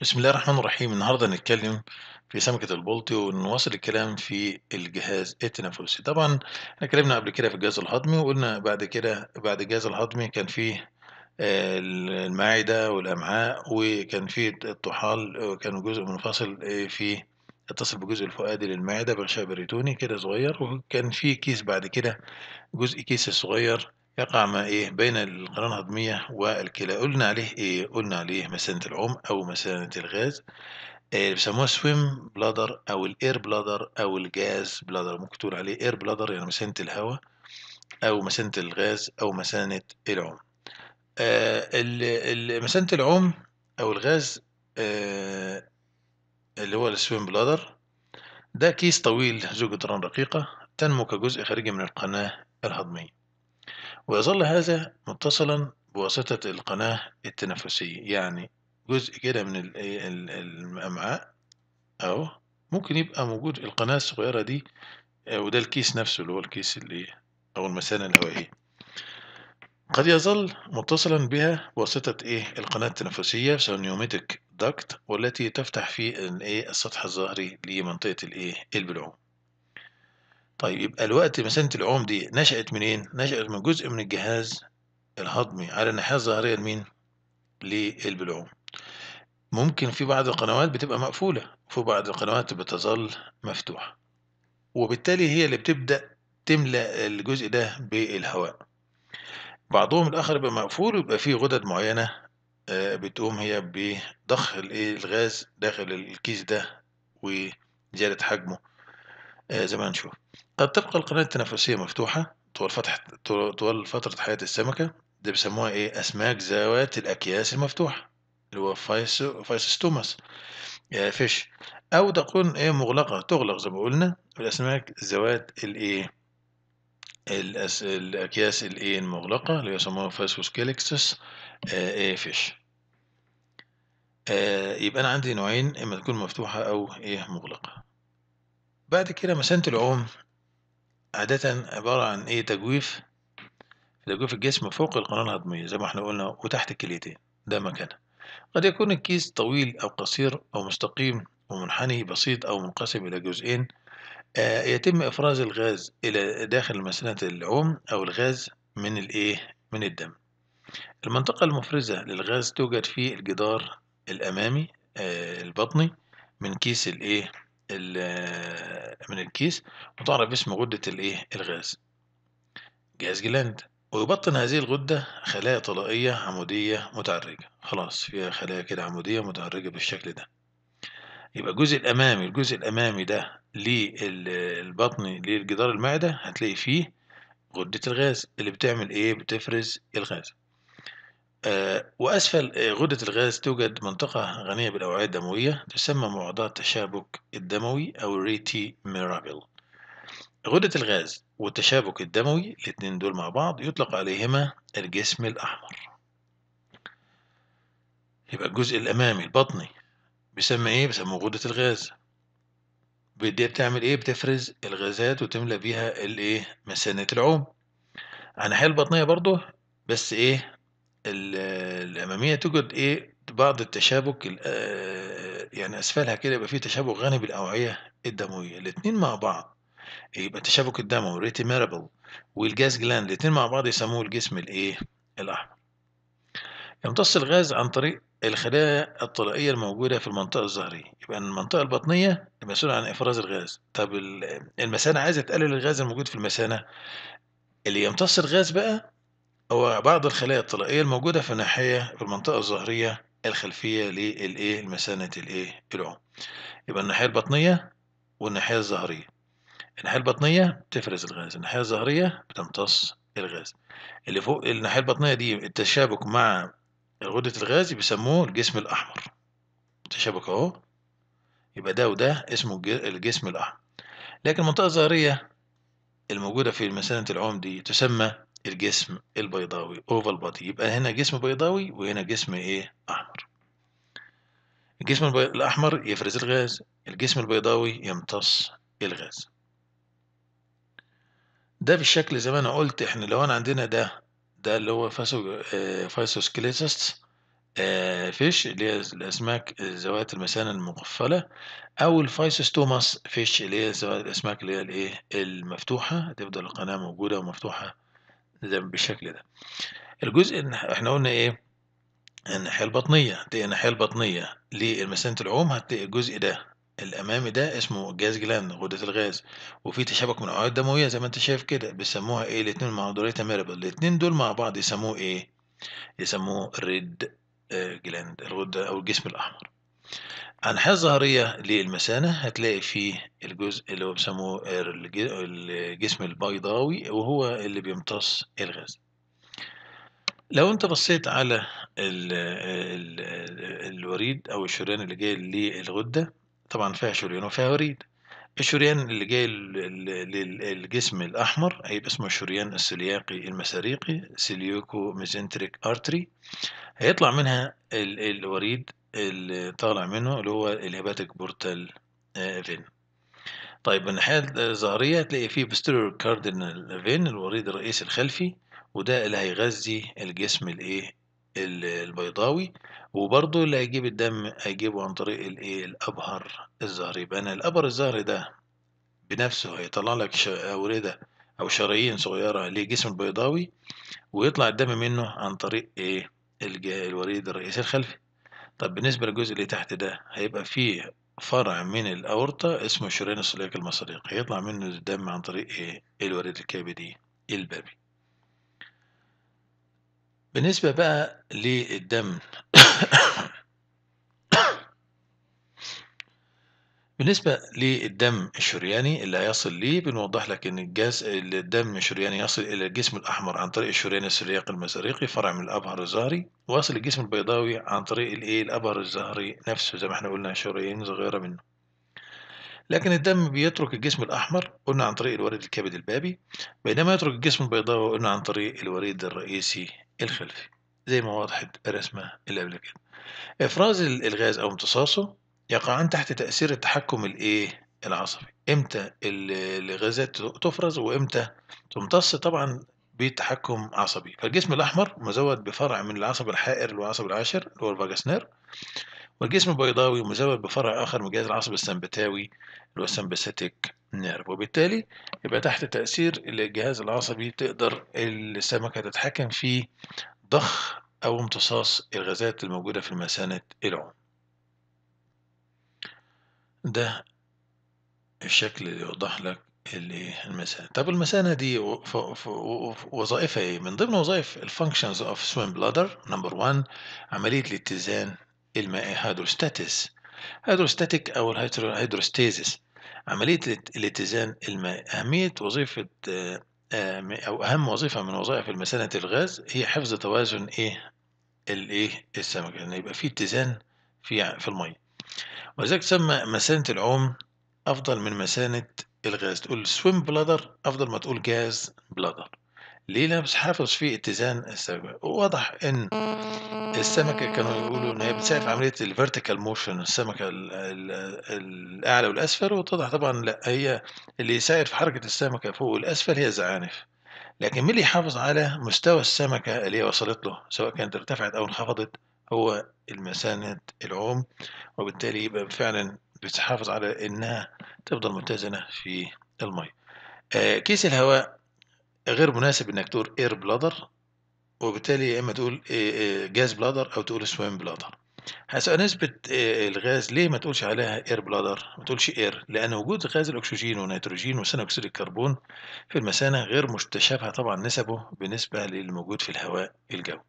بسم الله الرحمن الرحيم النهاردة هنتكلم في سمكة البلطي ونواصل الكلام في الجهاز التنفسي طبعا احنا اتكلمنا قبل كده في الجهاز الهضمي وقلنا بعد كده بعد الجهاز الهضمي كان فيه آه، المعدة والأمعاء وكان فيه الطحال وكان جزء منفصل آه، في اتصل بجزء الفؤادي للمعدة بغشاء بريتوني كده صغير وكان فيه كيس بعد كده جزء كيس صغير يقع ما إيه بين القناة الهضمية والكلى قلنا عليه إيه قلنا عليه مثانة العم أو مثانة الغاز اللي آه، بيسموها سويم بلادر أو الإير بلادر أو الجاز بلادر ممكن تقول عليه إير بلادر يعني مثانة الهواء أو مثانة الغاز أو مثانة العم آه مثانة العم أو الغاز آه اللي هو السويم بلادر ده كيس طويل ذو جدران رقيقة تنمو كجزء خارجي من القناة الهضمية ويظل هذا متصلا بواسطة القناة التنفسية يعني جزء كده من الأمعاء أهو ممكن يبقى موجود القناة الصغيرة دي آه، وده الكيس نفسه اللي هو الكيس اللي أو المثانة الهوائية قد يظل متصلا بها بواسطة إيه القناة التنفسية سونيوميتك داكت والتي تفتح في إيه السطح الظهري لمنطقة الإيه البلعوم طيب يبقى الوقت مسانة العوم دي نشأت منين؟ نشأت من جزء من الجهاز الهضمي على الناحية الظهرية لمين؟ للبلعوم ممكن في بعض القنوات بتبقى مقفولة وفي بعض القنوات بتظل مفتوحة وبالتالي هي اللي بتبدأ تملأ الجزء ده بالهواء بعضهم الآخر بيبقى مقفول ويبقى فيه غدد معينة آه، بتقوم هي بضخ الغاز داخل الكيس ده وزيادة حجمه آه، زي ما هنشوف قد تبقى القناة التنفسية مفتوحة طول فتح طول فترة حياة السمكة ده بيسموها ايه أسماك ذوات الأكياس المفتوحة اللي هو فايسو يا فيش أو تكون ايه مغلقة تغلق زي ما قلنا الأسماك ذوات الايه الأس... الأكياس الايه المغلقة اللي يسموها فاسوسكيلكسس آه، ايه فيش آه يبقى أنا عندي نوعين إما تكون مفتوحة أو إيه مغلقة بعد كده مسانة العوم عادة عبارة عن إيه تجويف تجويف الجسم فوق القناة الهضمية زي ما احنا قلنا وتحت الكليتين ده مكانها قد يكون الكيس طويل أو قصير أو مستقيم ومنحني بسيط أو منقسم إلى جزئين آه يتم إفراز الغاز إلى داخل مسنة العوم أو الغاز من الإيه من الدم المنطقة المفرزة للغاز توجد في الجدار الأمامي آه البطني من كيس الإيه من الكيس وتعرف اسم غدة الايه الغاز جهاز جلاند ويبطن هذه الغدة خلايا طلائية عمودية متعرجة خلاص فيها خلايا كده عمودية متعرجة بالشكل ده يبقى الجزء الأمامي الجزء الأمامي ده للبطن للجدار المعدة هتلاقي فيه غدة الغاز اللي بتعمل ايه بتفرز الغاز آه، وأسفل آه، غدة الغاز توجد منطقة غنية بالأوعية الدموية تسمى معضلة التشابك الدموي أو ريتي ميرابل غدة الغاز والتشابك الدموي الاتنين دول مع بعض يطلق عليهما الجسم الأحمر يبقى الجزء الأمامي البطني بيسمى إيه؟ بيسموه غدة الغاز دي بتعمل إيه؟ بتفرز الغازات وتملى بيها الإيه؟ مثانة العوم الناحية البطنية برضه بس إيه؟ الاماميه توجد ايه بعض التشابك آه، يعني اسفلها كده يبقى في تشابك غني بالاوعيه الدمويه الاثنين مع بعض يبقى التشابك الدموي ريتيميرابل والجاز جلاند الاثنين مع بعض يسموه الجسم الايه الاحمر يمتص الغاز عن طريق الخلايا الطلائية الموجودة في المنطقة الظهرية يبقى المنطقة البطنية المسؤولة عن إفراز الغاز طب المثانة عايزة تقلل الغاز الموجود في المثانة اللي يمتص الغاز بقى هو بعض الخلايا الطلائية الموجودة في ناحية في المنطقة الظهرية الخلفية للإيه المثانة الإيه العم يبقى الناحية البطنية والناحية الظهرية الناحية البطنية بتفرز الغاز الناحية الظهرية بتمتص الغاز اللي فوق الناحية البطنية دي التشابك مع غدة الغاز بيسموه الجسم الأحمر تشابك أهو يبقى ده وده اسمه الجسم الأحمر لكن المنطقة الظهرية الموجودة في مثانة العوم دي تسمى الجسم البيضاوي اوفال بادي يبقى هنا جسم بيضاوي وهنا جسم ايه احمر الجسم الاحمر يفرز الغاز الجسم البيضاوي يمتص الغاز ده بالشكل زي ما انا قلت احنا لو انا عندنا ده ده اللي هو فاسو آه, آه، فيش اللي هي الاسماك آه، ذوات المثانه المقفله او الفايسوستوماس فيش اللي هي الاسماك اللي هي الايه المفتوحه تفضل القناه موجوده ومفتوحه زي بالشكل ده الجزء احنا قلنا ايه الناحية البطنية دي الناحية البطنية للمثانة العوم هتلاقي الجزء ده الأمامي ده اسمه جاز جلاند غدة الغاز وفي تشابك من الأوعية الدموية زي ما أنت شايف كده بيسموها إيه الاتنين مع دوريتا ميرابل الاتنين دول مع بعض يسموه إيه؟ يسموه ريد آه، جلاند الغدة أو الجسم الأحمر الحياة الظهرية للمثانة هتلاقي فيه الجزء اللي هو بيسموه الجسم البيضاوي وهو اللي بيمتص الغاز لو انت بصيت على ال الـ الوريد او الشريان اللي جاي للغدة طبعا فيها شريان وفيها وريد الشريان اللي جاي للجسم الأحمر هيبقى اسمه الشريان السلياقي المساريقي سيليوكو ميزنتريك أرتري هيطلع منها الوريد اللي طالع منه اللي هو الهيباتيك بورتال آه، فين طيب من الناحية الظهرية هتلاقي فيه بستيرور كاردينال فين الوريد الرئيسي الخلفي وده اللي هيغذي الجسم الايه البيضاوي وبرضه اللي هيجيب الدم هيجيبه عن طريق الايه الابهر الظهري يبقى انا الابهر الظهري ده بنفسه هيطلع لك اوردة او شرايين صغيرة للجسم البيضاوي ويطلع الدم منه عن طريق ايه الوريد الرئيسي الخلفي طب بالنسبة للجزء اللي تحت ده هيبقى فيه فرع من الأورطة اسمه شرينوس الصلياك المصريق هيطلع منه الدم عن طريق إيه؟ الوريد الكبدي البابي بالنسبة بقى للدم بالنسبة للدم الشرياني اللي هيصل ليه بنوضح لك إن الجاز الدم الشرياني يصل إلى الجسم الأحمر عن طريق الشريان السرياق المزاريقي فرع من الأبهر الزهري ويصل الجسم البيضاوي عن طريق الإيه الأبهر الزهري نفسه زي ما إحنا قلنا شريان صغيرة منه لكن الدم بيترك الجسم الأحمر قلنا عن طريق الوريد الكبد البابي بينما يترك الجسم البيضاوي قلنا عن طريق الوريد الرئيسي الخلفي زي ما وضحت الرسمة اللي قبل كده إفراز الغاز أو امتصاصه يقعان تحت تأثير التحكم الإيه؟ العصبي إمتى الغازات تفرز وإمتى تمتص طبعا بتحكم عصبي فالجسم الأحمر مزود بفرع من العصب الحائر اللي هو العصب العاشر اللي هو نير والجسم البيضاوي مزود بفرع آخر من جهاز العصب السمبتاوي اللي هو السمبثيتيك نيرف وبالتالي يبقى تحت تأثير الجهاز العصبي تقدر السمكة تتحكم في ضخ أو امتصاص الغازات الموجودة في مثانة العوم ده الشكل اللي يوضح لك اللي المثانة طب المثانة دي وظائفها إيه من ضمن وظائف الفانكشنز اوف سويم بلادر نمبر 1 عملية الاتزان المائي هيدروستاتيس هيدروستاتيك أو الهيدروستيزيس عملية الاتزان المائي أهمية وظيفة آه، آه، أو أهم وظيفة من وظائف المثانة الغاز هي حفظ توازن إيه الإيه السمكة إن يعني يبقى في اتزان في في المية ولذلك تسمى مثانة العوم أفضل من مثانة الغاز تقول سويم بلادر أفضل ما تقول جاز بلادر ليه لا بس حافظ في اتزان السمكة ووضح إن السمكة كانوا يقولوا إن هي بتساعد في عملية الفيرتيكال موشن السمكة الـ الـ الأعلى والأسفل واتضح طبعا لا هي اللي يساعد في حركة السمكة فوق والأسفل هي الزعانف لكن مين اللي يحافظ على مستوى السمكة اللي هي وصلت له سواء كانت ارتفعت أو انخفضت هو المساند العوم وبالتالي يبقى فعلا بتحافظ على انها تفضل متزنه في الميه آه كيس الهواء غير مناسب انك تقول اير بلادر وبالتالي يا اما تقول جاز آه، بلادر آه، او تقول سويم بلادر حسب نسبة آه، الغاز ليه ما تقولش عليها اير بلادر ما تقولش اير لأن وجود غاز الأكسجين والنيتروجين وثاني أكسيد الكربون في المثانة غير متشابهة طبعا نسبه بالنسبة للموجود في الهواء الجوي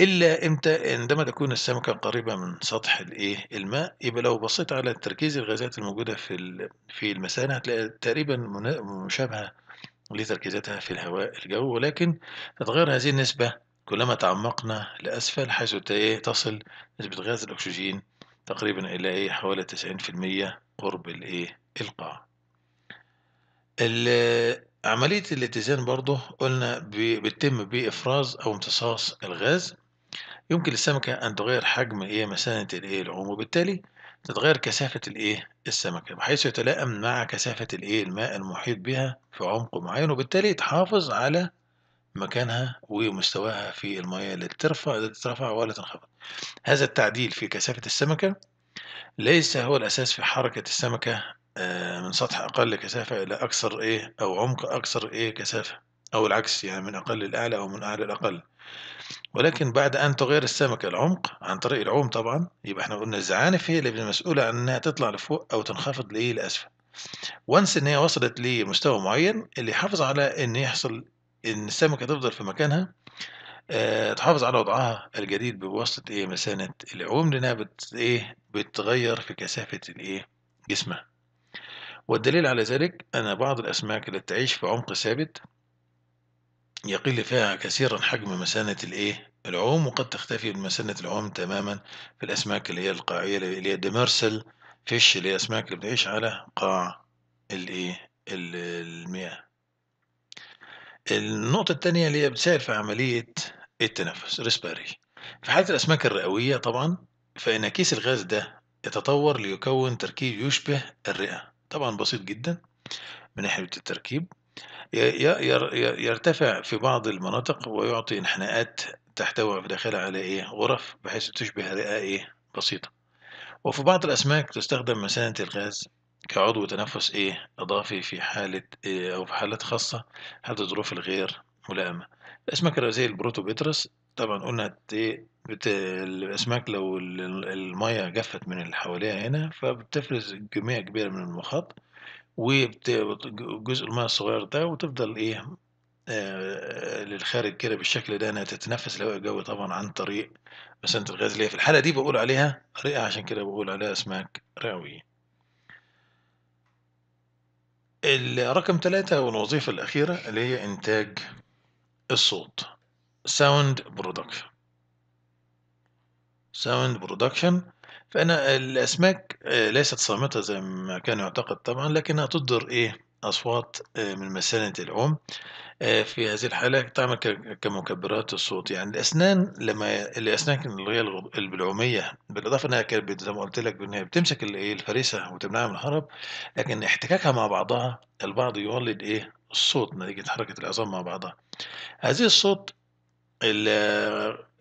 إلا إمتى عندما تكون السمكة قريبة من سطح الإيه الماء يبقى لو بصيت على تركيز الغازات الموجودة في في المثانة هتلاقي تقريبا مشابهة لتركيزاتها في الهواء الجو ولكن تتغير هذه النسبة كلما تعمقنا لأسفل حيث إيه؟ تصل نسبة غاز الأكسجين تقريبا إلى إيه حوالي 90% قرب الإيه القاع. عملية الاتزان برضه قلنا بتتم بإفراز أو امتصاص الغاز يمكن للسمكة أن تغير حجم إيه مثانة الإيه العوم وبالتالي تتغير كثافة الإيه السمكة بحيث يتلائم مع كثافة الإيه الماء المحيط بها في عمق معين وبالتالي تحافظ على مكانها ومستواها في المياه التي ترفع لا ولا تنخفض هذا التعديل في كثافة السمكة ليس هو الأساس في حركة السمكة آه، من سطح أقل كثافة إلى أكثر إيه أو عمق أكثر إيه كثافة أو العكس يعني من أقل الأعلى أو من أعلى الأقل ولكن بعد أن تغير السمكة العمق عن طريق العوم طبعا يبقى احنا قلنا الزعانف هي اللي المسؤولة عن إنها تطلع لفوق أو تنخفض لإيه لأسفل وانس إن هي وصلت لمستوى معين اللي يحافظ على إن يحصل إن السمكة تفضل في مكانها أه تحافظ على وضعها الجديد بواسطة إيه مسانة العوم لأنها بت إيه بتغير في كثافة الإيه جسمها والدليل على ذلك أن بعض الأسماك التي تعيش في عمق ثابت يقل فيها كثيرا حجم مسانة الإيه العوم وقد تختفي مسانة العوم تماما في الأسماك اللي هي القاعية اللي هي ديمرسل فيش اللي هي أسماك اللي بتعيش على قاع الإيه المياه النقطة الثانية اللي هي بتساعد في عملية التنفس ريسباري. في حالة الأسماك الرئوية طبعا فإن كيس الغاز ده يتطور ليكون تركيب يشبه الرئة طبعا بسيط جدا من ناحية التركيب يرتفع في بعض المناطق ويعطي انحناءات تحتوي في داخلها على ايه غرف بحيث تشبه رئة ايه بسيطة وفي بعض الأسماك تستخدم مثانة الغاز كعضو تنفس ايه إضافي في حالة إيه أو في حالات خاصة حالة ظروف الغير ملائمة الأسماك الرئيسية البروتوبيترس طبعا قلنا بت... الأسماك لو المية جفت من اللي حواليها هنا فبتفرز كمية كبيرة من المخاط وجزء الماء الصغير ده وتفضل إيه آه للخارج كده بالشكل ده انها تتنفس الهواء الجوي طبعا عن طريق مسانة الغاز اللي هي في الحالة دي بقول عليها رئة عشان كده بقول عليها أسماك رئوية. رقم ثلاثة والوظيفة الأخيرة اللي هي إنتاج الصوت ساوند برودكشن ساوند برودكشن فانا الأسماك آه، ليست صامتة زي ما كان يعتقد طبعا لكنها تصدر إيه أصوات آه، من مثانه العوم آه، في هذه الحالة تعمل كمكبرات الصوت يعني الأسنان لما الأسنان اللي هي البلعوميه بالإضافة إنها كانت زي ما قلت لك إن هي بتمسك إيه، الفريسة وتمنعها من الهرب لكن احتكاكها مع بعضها البعض يولد إيه الصوت نتيجة حركة العظام مع بعضها هذه الصوت ال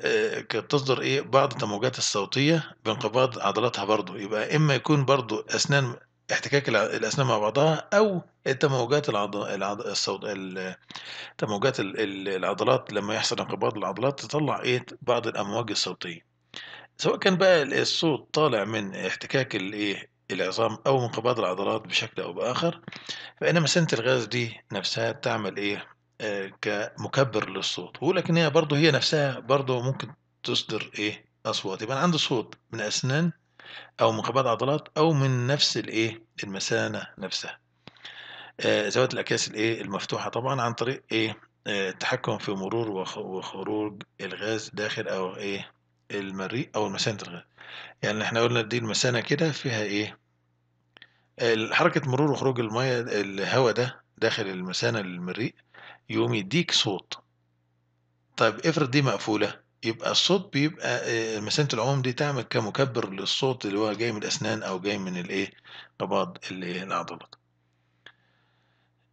آه، كانت تصدر ايه بعض التموجات الصوتيه بانقباض عضلاتها برضو يبقى اما يكون برضو اسنان احتكاك الاسنان مع بعضها او التموجات العضلات الصوت تموجات العضلات لما يحصل انقباض العضلات تطلع ايه بعض الامواج الصوتيه سواء كان بقى الصوت طالع من احتكاك الايه العظام او انقباض العضلات بشكل او باخر فانما سنت الغاز دي نفسها تعمل ايه آه، كمكبر للصوت ولكن هي برضه هي نفسها برضه ممكن تصدر ايه اصوات يبقى عندي صوت من اسنان او من قبض عضلات او من نفس الايه المثانه نفسها ذوات آه، الاكياس الايه المفتوحه طبعا عن طريق ايه التحكم آه، في مرور وخروج الغاز داخل او ايه المريء او مثانه الغاز يعني احنا قلنا دي المثانه كده فيها ايه حركه مرور وخروج الميه الهواء ده داخل المثانه للمريء يقوم يديك صوت طيب افرض دي مقفولة يبقى الصوت بيبقى آه، مسانة العموم دي تعمل كمكبر للصوت اللي هو جاي من الأسنان أو جاي من الإيه قبض العضلات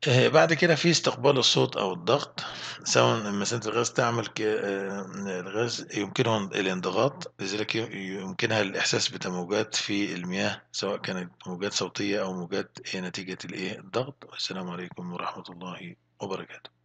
آه، بعد كده في استقبال الصوت أو الضغط سواء مسانة الغاز تعمل آه، الغاز يمكنه الانضغاط لذلك يمكنها الإحساس بتموجات في المياه سواء كانت موجات صوتية أو موجات نتيجة الإيه الضغط والسلام عليكم ورحمة الله وبركاته